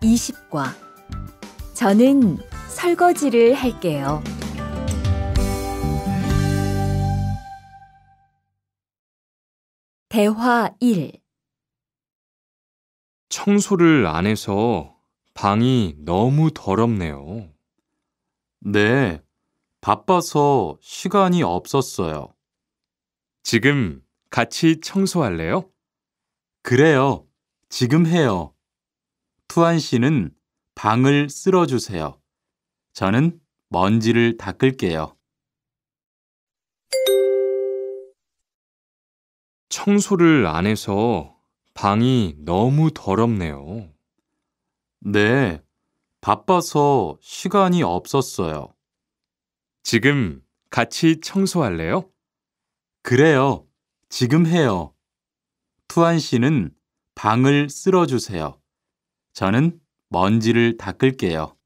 20과 저는 설거지를 할게요. 대화 1 청소를 안 해서 방이 너무 더럽네요. 네, 바빠서 시간이 없었어요. 지금 같이 청소할래요? 그래요, 지금 해요. 투한 씨는 방을 쓸어주세요. 저는 먼지를 닦을게요. 청소를 안 해서 방이 너무 더럽네요. 네, 바빠서 시간이 없었어요. 지금 같이 청소할래요? 그래요, 지금 해요. 투한 씨는 방을 쓸어주세요. 저는 먼지를 닦을게요.